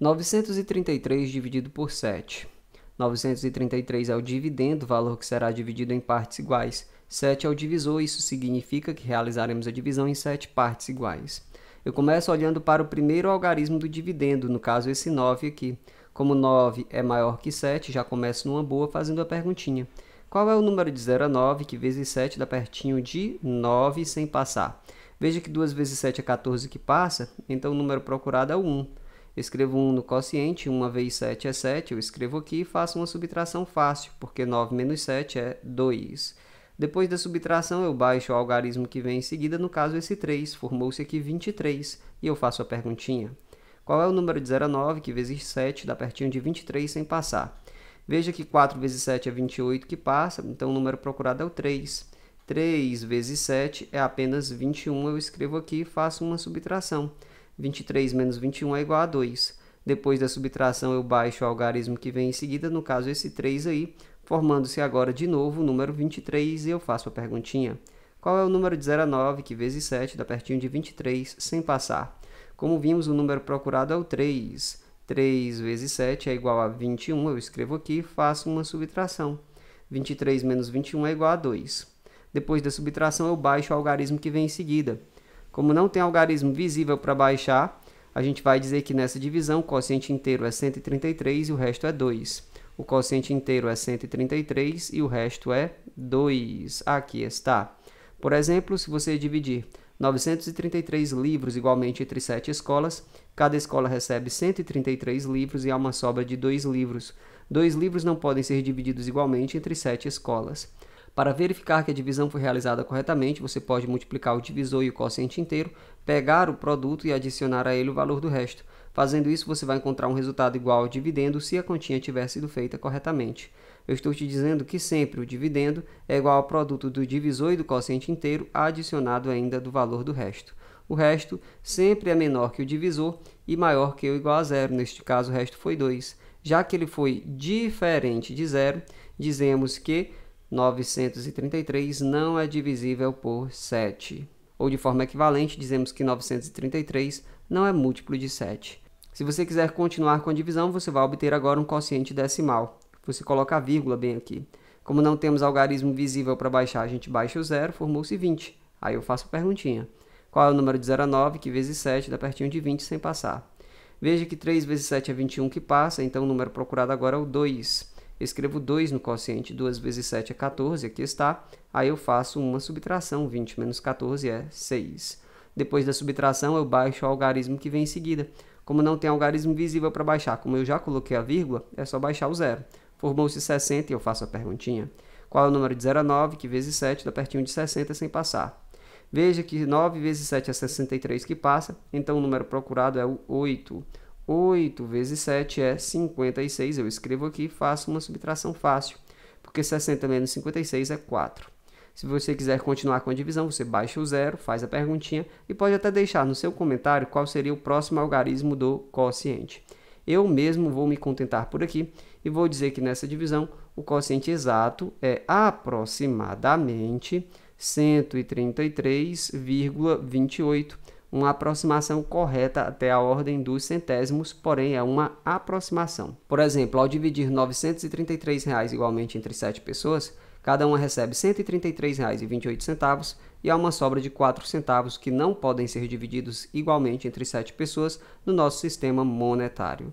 933 dividido por 7. 933 é o dividendo, valor que será dividido em partes iguais. 7 é o divisor, isso significa que realizaremos a divisão em 7 partes iguais. Eu começo olhando para o primeiro algarismo do dividendo, no caso esse 9 aqui. Como 9 é maior que 7, já começo numa boa fazendo a perguntinha. Qual é o número de 0 a 9, que vezes 7 dá pertinho de 9 sem passar? Veja que 2 vezes 7 é 14 que passa, então o número procurado é o 1 eu escrevo 1 no quociente, 1 vezes 7 é 7, eu escrevo aqui e faço uma subtração fácil, porque 9 menos 7 é 2. Depois da subtração, eu baixo o algarismo que vem em seguida, no caso esse 3, formou-se aqui 23, e eu faço a perguntinha. Qual é o número de 0 a 9, que vezes 7 dá pertinho de 23 sem passar? Veja que 4 vezes 7 é 28 que passa, então o número procurado é o 3. 3 vezes 7 é apenas 21, eu escrevo aqui e faço uma subtração. 23 menos 21 é igual a 2. Depois da subtração, eu baixo o algarismo que vem em seguida, no caso esse 3 aí, formando-se agora de novo o número 23, e eu faço a perguntinha. Qual é o número de 0 a 9, que vezes 7 dá pertinho de 23, sem passar? Como vimos, o número procurado é o 3. 3 vezes 7 é igual a 21, eu escrevo aqui, faço uma subtração. 23 menos 21 é igual a 2. Depois da subtração, eu baixo o algarismo que vem em seguida. Como não tem algarismo visível para baixar, a gente vai dizer que nessa divisão o quociente inteiro é 133 e o resto é 2. O quociente inteiro é 133 e o resto é 2. Aqui está. Por exemplo, se você dividir 933 livros igualmente entre sete escolas, cada escola recebe 133 livros e há uma sobra de dois livros. Dois livros não podem ser divididos igualmente entre sete escolas. Para verificar que a divisão foi realizada corretamente, você pode multiplicar o divisor e o quociente inteiro, pegar o produto e adicionar a ele o valor do resto. Fazendo isso, você vai encontrar um resultado igual ao dividendo se a continha tiver sido feita corretamente. Eu estou te dizendo que sempre o dividendo é igual ao produto do divisor e do quociente inteiro, adicionado ainda do valor do resto. O resto sempre é menor que o divisor e maior que ou igual a zero, neste caso o resto foi 2. Já que ele foi diferente de zero, dizemos que 933 não é divisível por 7. Ou de forma equivalente, dizemos que 933 não é múltiplo de 7. Se você quiser continuar com a divisão, você vai obter agora um quociente decimal. Você coloca a vírgula bem aqui. Como não temos algarismo visível para baixar, a gente baixa o zero, formou-se 20. Aí eu faço a perguntinha. Qual é o número de 0 a 9, que vezes 7 dá pertinho de 20 sem passar? Veja que 3 vezes 7 é 21 que passa, então o número procurado agora é o 2 escrevo 2 no quociente, 2 vezes 7 é 14, aqui está. Aí eu faço uma subtração, 20 menos 14 é 6. Depois da subtração, eu baixo o algarismo que vem em seguida. Como não tem algarismo visível para baixar, como eu já coloquei a vírgula, é só baixar o zero. Formou-se 60 e eu faço a perguntinha. Qual é o número de 0 a 9, que vezes 7 dá pertinho de 60 sem passar? Veja que 9 vezes 7 é 63 que passa, então o número procurado é o 8. 8 vezes 7 é 56. Eu escrevo aqui faço uma subtração fácil, porque 60 menos 56 é 4. Se você quiser continuar com a divisão, você baixa o zero, faz a perguntinha e pode até deixar no seu comentário qual seria o próximo algarismo do quociente. Eu mesmo vou me contentar por aqui e vou dizer que nessa divisão o quociente exato é aproximadamente 133,28 uma aproximação correta até a ordem dos centésimos, porém é uma aproximação. Por exemplo, ao dividir R$ 933 igualmente entre 7 pessoas, cada uma recebe R$ 133,28 e há uma sobra de R$ centavos que não podem ser divididos igualmente entre 7 pessoas no nosso sistema monetário.